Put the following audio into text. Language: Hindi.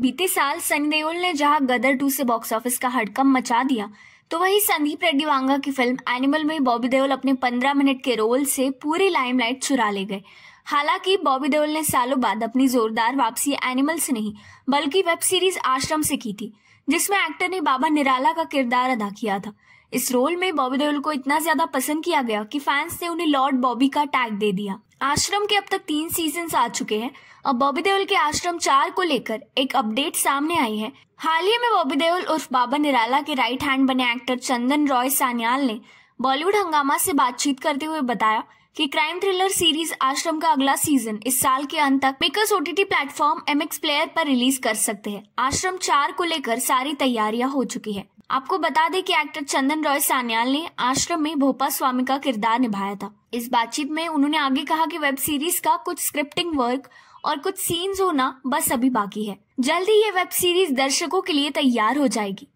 बीते साल सनी देओल ने जहां गदर टू से बॉक्स ऑफिस का हड़कम मचा दिया तो वही संदीप रेड्डी वांगा की फिल्म एनिमल में बॉबी देओल अपने पंद्रह मिनट के रोल से पूरी लाइमलाइट चुरा ले गए हालांकि बॉबी देओल ने सालों बाद अपनी जोरदार वापसी एनिमल से नहीं बल्कि वेब सीरीज आश्रम से की थी जिसमें एक्टर ने बाबा निराला का किरदार अदा किया था इस रोल में बॉबी देओल को इतना ज्यादा पसंद किया गया कि फैंस ने उन्हें लॉर्ड बॉबी का टैग दे दिया आश्रम के अब तक तीन सीजन आ चुके हैं और बॉबी देओल के आश्रम चार को लेकर एक अपडेट सामने आई है हाल ही में बॉबी देओल उर्फ बाबा निराला के राइट हैंड बने एक्टर चंदन रॉय सान्याल ने बॉलीवुड हंगामा से बातचीत करते हुए बताया की क्राइम थ्रिलर सीरीज आश्रम का अगला सीजन इस साल के अंत तक makers OTT platform MX Player पर रिलीज कर सकते हैं आश्रम चार को लेकर सारी तैयारियां हो चुकी है आपको बता दें कि एक्टर चंदन रॉय सान्याल ने आश्रम में भोपाल स्वामी का किरदार निभाया था इस बातचीत में उन्होंने आगे कहा कि वेब सीरीज का कुछ स्क्रिप्टिंग वर्क और कुछ सीन्स होना बस अभी बाकी है जल्द ही ये वेब सीरीज दर्शकों के लिए तैयार हो जाएगी